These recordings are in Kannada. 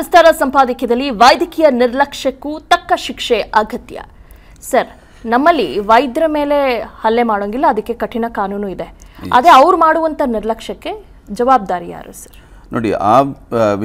ವಿಸ್ತಾರ ಸಂಪಾದಕೀಯದಲ್ಲಿ ವೈದ್ಯಕೀಯ ನಿರ್ಲಕ್ಷ್ಯಕ್ಕೂ ತಕ್ಕ ಶಿಕ್ಷೆ ಅಗತ್ಯ ಸರ್ ನಮ್ಮಲ್ಲಿ ವೈದ್ಯರ ಮೇಲೆ ಹಲ್ಲೆ ಮಾಡೋಂಗಿಲ್ಲ ಅದಕ್ಕೆ ಕಠಿಣ ಕಾನೂನು ಇದೆ ಅದೇ ಅವ್ರು ಮಾಡುವಂಥ ನಿರ್ಲಕ್ಷ್ಯಕ್ಕೆ ಜವಾಬ್ದಾರಿ ಯಾರು ಸರ್ ನೋಡಿ ಆ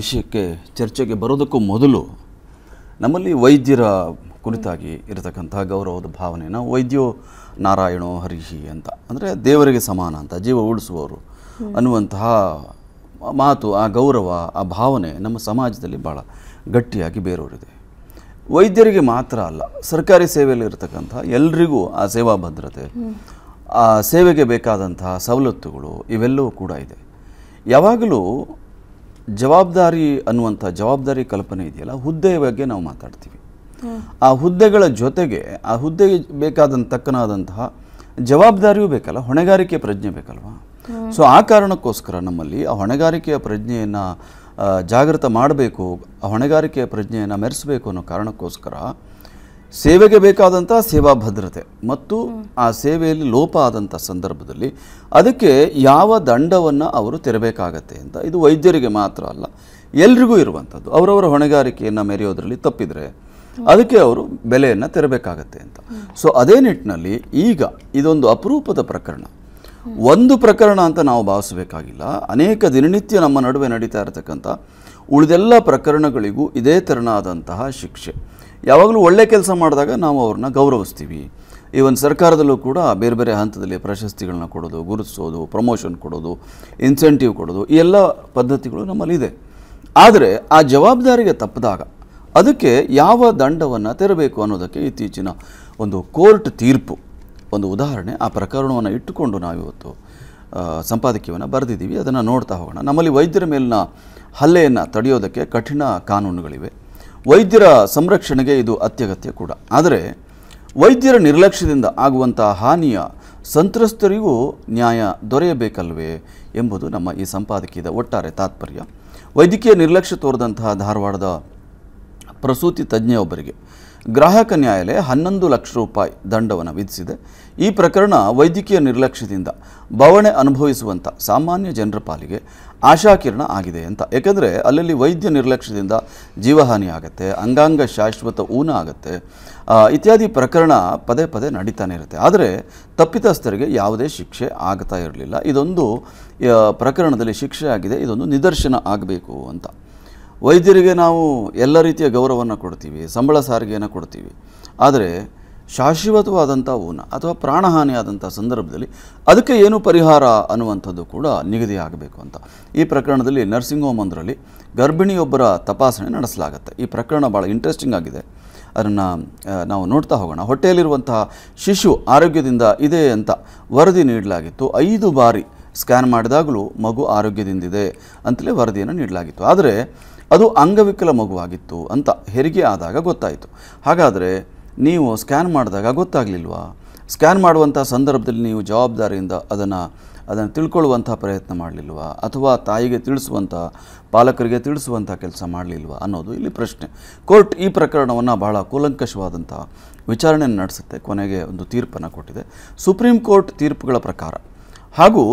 ವಿಷಯಕ್ಕೆ ಚರ್ಚೆಗೆ ಬರೋದಕ್ಕೂ ಮೊದಲು ನಮ್ಮಲ್ಲಿ ವೈದ್ಯರ ಕುರಿತಾಗಿ ಇರತಕ್ಕಂಥ ಗೌರವದ ಭಾವನೆನ ವೈದ್ಯೋ ನಾರಾಯಣೋ ಹರಿಹಿ ಅಂತ ಅಂದರೆ ದೇವರಿಗೆ ಸಮಾನ ಅಂತ ಜೀವ ಉಳಿಸುವವರು ಅನ್ನುವಂತಹ ಮಾತು ಆ ಗೌರವ ಆ ಭಾವನೆ ನಮ್ಮ ಸಮಾಜದಲ್ಲಿ ಭಾಳ ಗಟ್ಟಿಯಾಗಿ ಬೇರೂರಿದೆ ವೈದ್ಯರಿಗೆ ಮಾತ್ರ ಅಲ್ಲ ಸರ್ಕಾರಿ ಸೇವೆಯಲ್ಲಿ ಇರತಕ್ಕಂಥ ಎಲ್ರಿಗೂ ಆ ಸೇವಾ ಭದ್ರತೆ ಆ ಸೇವೆಗೆ ಬೇಕಾದಂತಹ ಸವಲತ್ತುಗಳು ಇವೆಲ್ಲವೂ ಕೂಡ ಇದೆ ಯಾವಾಗಲೂ ಜವಾಬ್ದಾರಿ ಅನ್ನುವಂಥ ಜವಾಬ್ದಾರಿ ಕಲ್ಪನೆ ಇದೆಯಲ್ಲ ಹುದ್ದೆಯ ಬಗ್ಗೆ ನಾವು ಮಾತಾಡ್ತೀವಿ ಆ ಹುದ್ದೆಗಳ ಜೊತೆಗೆ ಆ ಹುದ್ದೆಗೆ ಬೇಕಾದಂತ ತಕ್ಕನಾದಂತಹ ಜವಾಬ್ದಾರಿಯೂ ಬೇಕಲ್ಲ ಹೊಣೆಗಾರಿಕೆ ಪ್ರಜ್ಞೆ ಬೇಕಲ್ವಾ ಸೊ ಆ ಕಾರಣಕ್ಕೋಸ್ಕರ ನಮ್ಮಲ್ಲಿ ಆ ಹೊಣೆಗಾರಿಕೆಯ ಪ್ರಜ್ಞೆಯನ್ನು ಜಾಗೃತ ಮಾಡಬೇಕು ಆ ಹೊಣೆಗಾರಿಕೆಯ ಪ್ರಜ್ಞೆಯನ್ನು ಮೆರೆಸಬೇಕು ಅನ್ನೋ ಕಾರಣಕ್ಕೋಸ್ಕರ ಸೇವೆಗೆ ಬೇಕಾದಂಥ ಸೇವಾ ಭದ್ರತೆ ಮತ್ತು ಆ ಸೇವೆಯಲ್ಲಿ ಲೋಪ ಆದಂಥ ಸಂದರ್ಭದಲ್ಲಿ ಅದಕ್ಕೆ ಯಾವ ದಂಡವನ್ನು ಅವರು ತೆರಬೇಕಾಗತ್ತೆ ಅಂತ ಇದು ವೈದ್ಯರಿಗೆ ಮಾತ್ರ ಅಲ್ಲ ಎಲ್ರಿಗೂ ಇರುವಂಥದ್ದು ಅವರವರ ಹೊಣೆಗಾರಿಕೆಯನ್ನು ಮೆರೆಯೋದ್ರಲ್ಲಿ ತಪ್ಪಿದರೆ ಅದಕ್ಕೆ ಅವರು ಬೆಲೆಯನ್ನು ತೆರಬೇಕಾಗತ್ತೆ ಅಂತ ಸೊ ಅದೇ ನಿಟ್ಟಿನಲ್ಲಿ ಈಗ ಇದೊಂದು ಅಪರೂಪದ ಪ್ರಕರಣ ಒಂದು ಪ್ರಕರಣ ಅಂತ ನಾವು ಭಾವಿಸಬೇಕಾಗಿಲ್ಲ ಅನೇಕ ದಿನನಿತ್ಯ ನಮ್ಮ ನಡುವೆ ನಡೀತಾ ಇರತಕ್ಕಂಥ ಉಳಿದೆಲ್ಲ ಪ್ರಕರಣಗಳಿಗೂ ಇದೇ ತೆರನಾದಂತಹ ಶಿಕ್ಷೆ ಯಾವಾಗಲೂ ಒಳ್ಳೆ ಕೆಲಸ ಮಾಡಿದಾಗ ನಾವು ಅವ್ರನ್ನ ಗೌರವಿಸ್ತೀವಿ ಈವನ್ ಸರ್ಕಾರದಲ್ಲೂ ಕೂಡ ಬೇರೆ ಬೇರೆ ಹಂತದಲ್ಲಿ ಪ್ರಶಸ್ತಿಗಳನ್ನ ಕೊಡೋದು ಗುರುತಿಸೋದು ಪ್ರಮೋಷನ್ ಕೊಡೋದು ಇನ್ಸೆಂಟಿವ್ ಕೊಡೋದು ಈ ಎಲ್ಲ ಪದ್ಧತಿಗಳು ನಮ್ಮಲ್ಲಿದೆ ಆದರೆ ಆ ಜವಾಬ್ದಾರಿಗೆ ತಪ್ಪಿದಾಗ ಅದಕ್ಕೆ ಯಾವ ದಂಡವನ್ನು ತೆರಬೇಕು ಅನ್ನೋದಕ್ಕೆ ಇತ್ತೀಚಿನ ಒಂದು ಕೋರ್ಟ್ ತೀರ್ಪು ಒಂದು ಉದಾಹರಣೆ ಆ ಪ್ರಕರಣವನ್ನು ಇಟ್ಟುಕೊಂಡು ನಾವಿವತ್ತು ಸಂಪಾದಕೀಯವನ್ನು ಬರೆದಿದ್ದೀವಿ ಅದನ್ನು ನೋಡ್ತಾ ಹೋಗೋಣ ನಮ್ಮಲ್ಲಿ ವೈದ್ಯರ ಮೇಲಿನ ಹಲ್ಲೆಯನ್ನು ತಡೆಯೋದಕ್ಕೆ ಕಠಿಣ ಕಾನೂನುಗಳಿವೆ ವೈದ್ಯರ ಸಂರಕ್ಷಣೆಗೆ ಇದು ಅತ್ಯಗತ್ಯ ಕೂಡ ಆದರೆ ವೈದ್ಯರ ನಿರ್ಲಕ್ಷ್ಯದಿಂದ ಆಗುವಂಥ ಹಾನಿಯ ಸಂತ್ರಸ್ತರಿಗೂ ನ್ಯಾಯ ದೊರೆಯಬೇಕಲ್ವೇ ಎಂಬುದು ನಮ್ಮ ಈ ಸಂಪಾದಕೀಯದ ಒಟ್ಟಾರೆ ತಾತ್ಪರ್ಯ ವೈದ್ಯಕೀಯ ನಿರ್ಲಕ್ಷ್ಯ ತೋರಿದಂತಹ ಧಾರವಾಡದ ಪ್ರಸೂತಿ ತಜ್ಞೆಯೊಬ್ಬರಿಗೆ ಗ್ರಾಹಕ ನ್ಯಾಯಾಲಯ ಹನ್ನೊಂದು ಲಕ್ಷ ರೂಪಾಯಿ ದಂಡವನ್ನು ವಿಧಿಸಿದೆ ಈ ಪ್ರಕರಣ ವೈದ್ಯಕೀಯ ನಿರ್ಲಕ್ಷ್ಯದಿಂದ ಬವಣೆ ಅನುಭವಿಸುವಂಥ ಸಾಮಾನ್ಯ ಜನರ ಪಾಲಿಗೆ ಆಶಾಕಿರಣ ಆಗಿದೆ ಅಂತ ಏಕೆಂದರೆ ಅಲ್ಲಲ್ಲಿ ವೈದ್ಯ ನಿರ್ಲಕ್ಷ್ಯದಿಂದ ಜೀವಹಾನಿ ಆಗುತ್ತೆ ಅಂಗಾಂಗ ಶಾಶ್ವತ ಊನ ಆಗುತ್ತೆ ಇತ್ಯಾದಿ ಪ್ರಕರಣ ಪದೇ ಪದೇ ನಡೀತಾನೆ ಇರುತ್ತೆ ಆದರೆ ತಪ್ಪಿತಸ್ಥರಿಗೆ ಯಾವುದೇ ಶಿಕ್ಷೆ ಆಗ್ತಾ ಇರಲಿಲ್ಲ ಇದೊಂದು ಪ್ರಕರಣದಲ್ಲಿ ಶಿಕ್ಷೆ ಆಗಿದೆ ಇದೊಂದು ನಿದರ್ಶನ ಆಗಬೇಕು ಅಂತ ವೈದ್ಯರಿಗೆ ನಾವು ಎಲ್ಲ ರೀತಿಯ ಗೌರವವನ್ನು ಕೊಡ್ತೀವಿ ಸಂಬಳ ಸಾರಿಗೆಯನ್ನು ಕೊಡ್ತೀವಿ ಆದರೆ ಶಾಶ್ವತವಾದಂಥ ಊನ ಅಥವಾ ಪ್ರಾಣಹಾನಿಯಾದಂಥ ಸಂದರ್ಭದಲ್ಲಿ ಅದಕ್ಕೆ ಏನು ಪರಿಹಾರ ಅನ್ನುವಂಥದ್ದು ಕೂಡ ನಿಗದಿ ಆಗಬೇಕು ಅಂತ ಈ ಪ್ರಕರಣದಲ್ಲಿ ನರ್ಸಿಂಗ್ ಹೋಮ್ ಒಂದರಲ್ಲಿ ಗರ್ಭಿಣಿಯೊಬ್ಬರ ತಪಾಸಣೆ ನಡೆಸಲಾಗುತ್ತೆ ಈ ಪ್ರಕರಣ ಭಾಳ ಇಂಟ್ರೆಸ್ಟಿಂಗ್ ಆಗಿದೆ ಅದನ್ನು ನಾವು ನೋಡ್ತಾ ಹೋಗೋಣ ಹೊಟ್ಟೆಯಲ್ಲಿರುವಂತಹ ಶಿಶು ಆರೋಗ್ಯದಿಂದ ಇದೆ ಅಂತ ವರದಿ ನೀಡಲಾಗಿತ್ತು ಐದು ಬಾರಿ ಸ್ಕ್ಯಾನ್ ಮಾಡಿದಾಗಲೂ ಮಗು ಆರೋಗ್ಯದಿಂದಿದೆ ಅಂತಲೇ ವರದಿಯನ್ನು ನೀಡಲಾಗಿತ್ತು ಆದರೆ ಅದು ಅಂಗವಿಕಲ ಮಗುವಾಗಿತ್ತು ಅಂತ ಹೆರಿಗೆ ಆದಾಗ ಗೊತ್ತಾಯಿತು ಹಾಗಾದರೆ ನೀವು ಸ್ಕ್ಯಾನ್ ಮಾಡಿದಾಗ ಗೊತ್ತಾಗಲಿಲ್ವಾ ಸ್ಕ್ಯಾನ್ ಮಾಡುವಂಥ ಸಂದರ್ಭದಲ್ಲಿ ನೀವು ಜವಾಬ್ದಾರಿಯಿಂದ ಅದನ್ನು ಅದನ್ನು ತಿಳ್ಕೊಳ್ಳುವಂಥ ಪ್ರಯತ್ನ ಮಾಡಲಿಲ್ವಾ ಅಥವಾ ತಾಯಿಗೆ ತಿಳಿಸುವಂಥ ಪಾಲಕರಿಗೆ ತಿಳಿಸುವಂಥ ಕೆಲಸ ಮಾಡಲಿಲ್ವಾ ಅನ್ನೋದು ಇಲ್ಲಿ ಪ್ರಶ್ನೆ ಕೋರ್ಟ್ ಈ ಪ್ರಕರಣವನ್ನು ಬಹಳ ಕೂಲಂಕಷವಾದಂಥ ವಿಚಾರಣೆಯನ್ನು ನಡೆಸುತ್ತೆ ಕೊನೆಗೆ ಒಂದು ತೀರ್ಪನ್ನು ಕೊಟ್ಟಿದೆ ಸುಪ್ರೀಂ ಕೋರ್ಟ್ ತೀರ್ಪುಗಳ ಪ್ರಕಾರ ಹಾಗೂ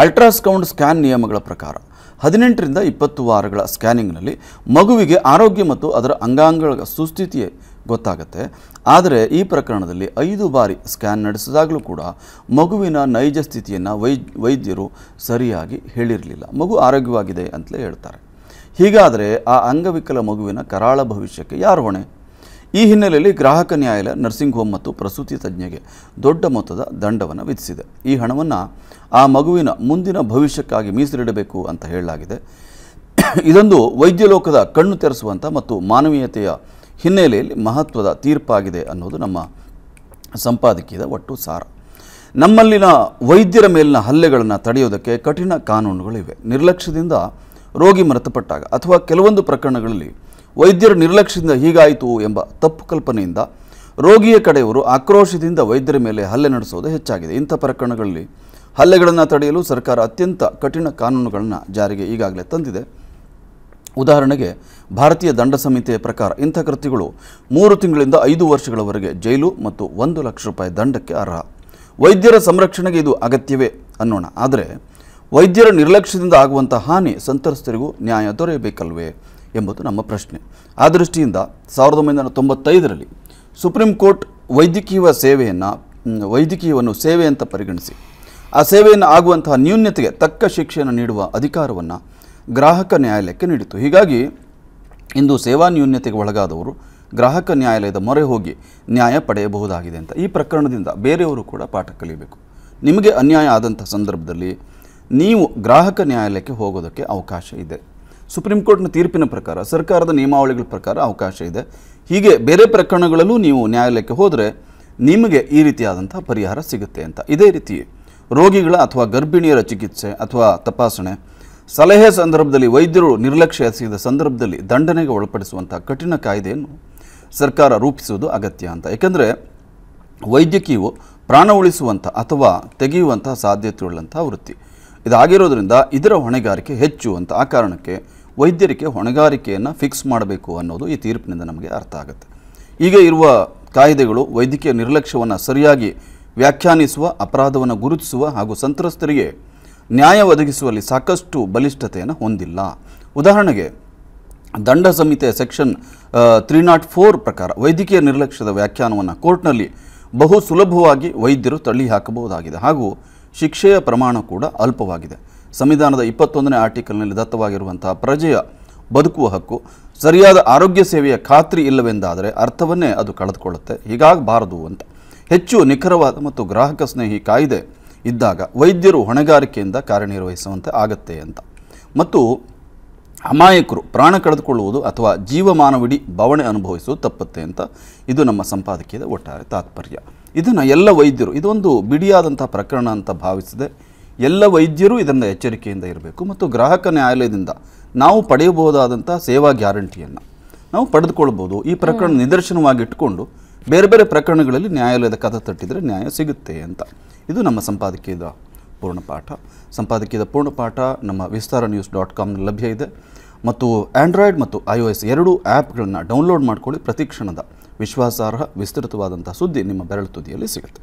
ಅಲ್ಟ್ರಾಸೌಂಡ್ ಸ್ಕ್ಯಾನ್ ನಿಯಮಗಳ ಪ್ರಕಾರ ಹದಿನೆಂಟರಿಂದ ಇಪ್ಪತ್ತು ವಾರಗಳ ಸ್ಕ್ಯಾನಿಂಗ್ನಲ್ಲಿ ಮಗುವಿಗೆ ಆರೋಗ್ಯ ಮತ್ತು ಅದರ ಅಂಗಾಂಗಗಳ ಸುಸ್ಥಿತಿಯೇ ಗೊತ್ತಾಗುತ್ತೆ ಆದರೆ ಈ ಪ್ರಕರಣದಲ್ಲಿ ಐದು ಬಾರಿ ಸ್ಕ್ಯಾನ್ ನಡೆಸಿದಾಗಲೂ ಕೂಡ ಮಗುವಿನ ನೈಜ ಸ್ಥಿತಿಯನ್ನು ವೈ ವೈದ್ಯರು ಸರಿಯಾಗಿ ಹೇಳಿರಲಿಲ್ಲ ಮಗು ಆರೋಗ್ಯವಾಗಿದೆ ಅಂತಲೇ ಹೇಳ್ತಾರೆ ಹೀಗಾದರೆ ಆ ಅಂಗವಿಕಲ ಮಗುವಿನ ಕರಾಳ ಭವಿಷ್ಯಕ್ಕೆ ಯಾರು ಹೊಣೆ ಈ ಹಿನ್ನೆಲೆಯಲ್ಲಿ ಗ್ರಾಹಕ ನ್ಯಾಯಾಲಯ ನರ್ಸಿಂಗ್ ಹೋಮ್ ಮತ್ತು ಪ್ರಸೂತಿ ತಜ್ಞೆಗೆ ದೊಡ್ಡ ಮೊತ್ತದ ದಂಡವನ್ನು ವಿಧಿಸಿದೆ ಈ ಹಣವನ್ನು ಆ ಮಗುವಿನ ಮುಂದಿನ ಭವಿಷ್ಯಕ್ಕಾಗಿ ಮೀಸಲಿಡಬೇಕು ಅಂತ ಹೇಳಲಾಗಿದೆ ಇದೊಂದು ವೈದ್ಯಲೋಕದ ಕಣ್ಣು ತೆರೆಸುವಂಥ ಮತ್ತು ಮಾನವೀಯತೆಯ ಹಿನ್ನೆಲೆಯಲ್ಲಿ ಮಹತ್ವದ ತೀರ್ಪಾಗಿದೆ ಅನ್ನೋದು ನಮ್ಮ ಸಂಪಾದಕೀಯದ ಒಟ್ಟು ಸಾರ ನಮ್ಮಲ್ಲಿನ ವೈದ್ಯರ ಮೇಲಿನ ಹಲ್ಲೆಗಳನ್ನು ತಡೆಯೋದಕ್ಕೆ ಕಠಿಣ ಕಾನೂನುಗಳಿವೆ ನಿರ್ಲಕ್ಷ್ಯದಿಂದ ರೋಗಿ ಮೃತಪಟ್ಟಾಗ ಅಥವಾ ಕೆಲವೊಂದು ಪ್ರಕರಣಗಳಲ್ಲಿ ವೈದ್ಯರ ನಿರ್ಲಕ್ಷ್ಯದಿಂದ ಹೀಗಾಯಿತು ಎಂಬ ತಪ್ಪು ಕಲ್ಪನೆಯಿಂದ ರೋಗಿಯ ಕಡೆಯವರು ಆಕ್ರೋಶದಿಂದ ವೈದ್ಯರ ಮೇಲೆ ಹಲ್ಲೆ ನಡೆಸೋದು ಹೆಚ್ಚಾಗಿದೆ ಇಂಥ ಪ್ರಕರಣಗಳಲ್ಲಿ ಹಲ್ಲೆಗಳನ್ನು ತಡೆಯಲು ಸರ್ಕಾರ ಅತ್ಯಂತ ಕಠಿಣ ಕಾನೂನುಗಳನ್ನು ಜಾರಿಗೆ ಈಗಾಗಲೇ ತಂದಿದೆ ಉದಾಹರಣೆಗೆ ಭಾರತೀಯ ದಂಡ ಸಂಹಿತೆಯ ಪ್ರಕಾರ ಇಂಥ ಕೃತ್ಯಗಳು ಮೂರು ತಿಂಗಳಿಂದ ಐದು ವರ್ಷಗಳವರೆಗೆ ಜೈಲು ಮತ್ತು ಒಂದು ಲಕ್ಷ ರೂಪಾಯಿ ದಂಡಕ್ಕೆ ಅರ್ಹ ವೈದ್ಯರ ಸಂರಕ್ಷಣೆಗೆ ಇದು ಅಗತ್ಯವೇ ಅನ್ನೋಣ ಆದರೆ ವೈದ್ಯರ ನಿರ್ಲಕ್ಷ್ಯದಿಂದ ಆಗುವಂಥ ಹಾನಿ ಸಂತ್ರಸ್ತರಿಗೂ ನ್ಯಾಯ ದೊರೆಯಬೇಕಲ್ವೇ ಎಂಬುದು ನಮ್ಮ ಪ್ರಶ್ನೆ ಆ ದೃಷ್ಟಿಯಿಂದ ಸಾವಿರದ ಒಂಬೈನೂರ ತೊಂಬತ್ತೈದರಲ್ಲಿ ಸುಪ್ರೀಂ ಕೋರ್ಟ್ ವೈದ್ಯಕೀಯ ಸೇವೆಯನ್ನು ವೈದ್ಯಕೀಯವನ್ನು ಸೇವೆ ಅಂತ ಪರಿಗಣಿಸಿ ಆ ಸೇವೆಯನ್ನು ಆಗುವಂತಹ ನ್ಯೂನ್ಯತೆಗೆ ತಕ್ಕ ಶಿಕ್ಷೆಯನ್ನು ನೀಡುವ ಅಧಿಕಾರವನ್ನು ಗ್ರಾಹಕ ನ್ಯಾಯಾಲಯಕ್ಕೆ ನೀಡಿತು ಹೀಗಾಗಿ ಇಂದು ಸೇವಾ ನ್ಯೂನ್ಯತೆಗೆ ಒಳಗಾದವರು ಗ್ರಾಹಕ ನ್ಯಾಯಾಲಯದ ಮೊರೆ ಹೋಗಿ ನ್ಯಾಯ ಪಡೆಯಬಹುದಾಗಿದೆ ಅಂತ ಈ ಪ್ರಕರಣದಿಂದ ಬೇರೆಯವರು ಕೂಡ ಪಾಠ ಕಲಿಯಬೇಕು ನಿಮಗೆ ಅನ್ಯಾಯ ಆದಂಥ ಸಂದರ್ಭದಲ್ಲಿ ನೀವು ಗ್ರಾಹಕ ನ್ಯಾಯಾಲಯಕ್ಕೆ ಹೋಗೋದಕ್ಕೆ ಅವಕಾಶ ಇದೆ ಸುಪ್ರೀಂ ಕೋರ್ಟ್ನ ತೀರ್ಪಿನ ಪ್ರಕಾರ ಸರ್ಕಾರದ ನಿಯಮಾವಳಿಗಳ ಪ್ರಕಾರ ಅವಕಾಶ ಇದೆ ಹೀಗೆ ಬೇರೆ ಪ್ರಕರಣಗಳಲ್ಲೂ ನೀವು ನ್ಯಾಯಾಲಯಕ್ಕೆ ಹೋದರೆ ನಿಮಗೆ ಈ ರೀತಿಯಾದಂಥ ಪರಿಹಾರ ಸಿಗುತ್ತೆ ಅಂತ ಇದೇ ರೀತಿ ರೋಗಿಗಳ ಅಥವಾ ಗರ್ಭಿಣಿಯರ ಚಿಕಿತ್ಸೆ ಅಥವಾ ತಪಾಸಣೆ ಸಲಹೆ ಸಂದರ್ಭದಲ್ಲಿ ವೈದ್ಯರು ನಿರ್ಲಕ್ಷ್ಯ ಎಸಗಿದ ಸಂದರ್ಭದಲ್ಲಿ ದಂಡನೆಗೆ ಒಳಪಡಿಸುವಂಥ ಕಠಿಣ ಕಾಯ್ದೆಯನ್ನು ಸರ್ಕಾರ ರೂಪಿಸುವುದು ಅಗತ್ಯ ಅಂತ ಏಕೆಂದರೆ ವೈದ್ಯಕೀಯವು ಪ್ರಾಣ ಉಳಿಸುವಂಥ ಅಥವಾ ತೆಗೆಯುವಂಥ ಸಾಧ್ಯತೆಯುಳ್ಳಂಥ ವೃತ್ತಿ ಇದಾಗಿರೋದ್ರಿಂದ ಇದರ ಹೊಣೆಗಾರಿಕೆ ಹೆಚ್ಚು ಅಂತ ಆ ಕಾರಣಕ್ಕೆ ವೈದ್ಯರಿಗೆ ಹೊಣೆಗಾರಿಕೆಯನ್ನು ಫಿಕ್ಸ್ ಮಾಡಬೇಕು ಅನ್ನೋದು ಈ ತೀರ್ಪಿನಿಂದ ನಮಗೆ ಅರ್ಥ ಆಗುತ್ತೆ ಈಗ ಇರುವ ಕಾಯ್ದೆಗಳು ವೈದ್ಯಕೀಯ ನಿರ್ಲಕ್ಷ್ಯವನ್ನು ಸರಿಯಾಗಿ ವ್ಯಾಖ್ಯಾನಿಸುವ ಅಪರಾಧವನ್ನು ಗುರುತಿಸುವ ಹಾಗೂ ಸಂತ್ರಸ್ತರಿಗೆ ನ್ಯಾಯ ಒದಗಿಸುವಲ್ಲಿ ಸಾಕಷ್ಟು ಬಲಿಷ್ಠತೆಯನ್ನು ಹೊಂದಿಲ್ಲ ಉದಾಹರಣೆಗೆ ದಂಡ ಸಂಹಿತೆಯ ಸೆಕ್ಷನ್ ತ್ರೀ ನಾಟ್ ಫೋರ್ ಪ್ರಕಾರ ವೈದ್ಯಕೀಯ ನಿರ್ಲಕ್ಷ್ಯದ ವ್ಯಾಖ್ಯಾನವನ್ನು ಕೋರ್ಟ್ನಲ್ಲಿ ಬಹು ಸುಲಭವಾಗಿ ವೈದ್ಯರು ತಳ್ಳಿ ಹಾಕಬಹುದಾಗಿದೆ ಹಾಗೂ ಶಿಕ್ಷೆಯ ಪ್ರಮಾಣ ಕೂಡ ಅಲ್ಪವಾಗಿದೆ ಸಂವಿಧಾನದ ಇಪ್ಪತ್ತೊಂದನೇ ಆರ್ಟಿಕಲ್ನಲ್ಲಿ ದತ್ತವಾಗಿರುವಂತಹ ಪ್ರಜೆಯ ಬದುಕುವ ಹಕ್ಕು ಸರಿಯಾದ ಆರೋಗ್ಯ ಸೇವೆಯ ಖಾತ್ರಿ ಇಲ್ಲವೆಂದಾದರೆ ಅರ್ಥವನ್ನೇ ಅದು ಕಳೆದುಕೊಳ್ಳುತ್ತೆ ಹೀಗಾಗಬಾರದು ಅಂತ ಹೆಚ್ಚು ನಿಖರವಾದ ಮತ್ತು ಗ್ರಾಹಕ ಸ್ನೇಹಿ ಕಾಯ್ದೆ ಇದ್ದಾಗ ವೈದ್ಯರು ಹೊಣೆಗಾರಿಕೆಯಿಂದ ಕಾರ್ಯನಿರ್ವಹಿಸುವಂತೆ ಆಗತ್ತೆ ಅಂತ ಮತ್ತು ಅಮಾಯಕರು ಪ್ರಾಣ ಕಳೆದುಕೊಳ್ಳುವುದು ಅಥವಾ ಜೀವಮಾನವಿಡೀ ಬವಣೆ ಅನುಭವಿಸುವುದು ತಪ್ಪತ್ತೆ ಅಂತ ಇದು ನಮ್ಮ ಸಂಪಾದಕೀಯದ ಒಟ್ಟಾರೆ ತಾತ್ಪರ್ಯ ಇದನ್ನು ಎಲ್ಲ ವೈದ್ಯರು ಇದೊಂದು ಬಿಡಿಯಾದಂಥ ಪ್ರಕರಣ ಅಂತ ಭಾವಿಸಿದೆ ಎಲ್ಲ ವೈದ್ಯರು ಇದನ್ನು ಎಚ್ಚರಿಕೆಯಿಂದ ಇರಬೇಕು ಮತ್ತು ಗ್ರಾಹಕ ನ್ಯಾಯಾಲಯದಿಂದ ನಾವು ಪಡೆಯಬಹುದಾದಂಥ ಸೇವಾ ಗ್ಯಾರಂಟಿಯನ್ನು ನಾವು ಪಡೆದುಕೊಳ್ಬೋದು ಈ ಪ್ರಕರಣ ನಿದರ್ಶನವಾಗಿಟ್ಟುಕೊಂಡು ಬೇರೆ ಬೇರೆ ಪ್ರಕರಣಗಳಲ್ಲಿ ನ್ಯಾಯಾಲಯದ ಕಥ ತಟ್ಟಿದರೆ ನ್ಯಾಯ ಸಿಗುತ್ತೆ ಅಂತ ಇದು ನಮ್ಮ ಸಂಪಾದಕೀಯದ ಪೂರ್ಣಪಾಠ ಸಂಪಾದಕೀಯದ ಪೂರ್ಣಪಾಠ ನಮ್ಮ ವಿಸ್ತಾರ ನ್ಯೂಸ್ ಡಾಟ್ ಕಾಮ್ನಲ್ಲಿ ಲಭ್ಯ ಇದೆ ಮತ್ತು ಆ್ಯಂಡ್ರಾಯ್ಡ್ ಮತ್ತು ಐ ಒ ಎಸ್ ಎರಡೂ ಆ್ಯಪ್ಗಳನ್ನು ಡೌನ್ಲೋಡ್ ಮಾಡ್ಕೊಳ್ಳಿ ಪ್ರತಿಕ್ಷಣದ ವಿಶ್ವಾಸಾರ್ಹ ವಿಸ್ತೃತವಾದಂಥ ಸುದ್ದಿ ನಿಮ್ಮ ಬೆರಳು ತುದಿಯಲ್ಲಿ ಸಿಗುತ್ತೆ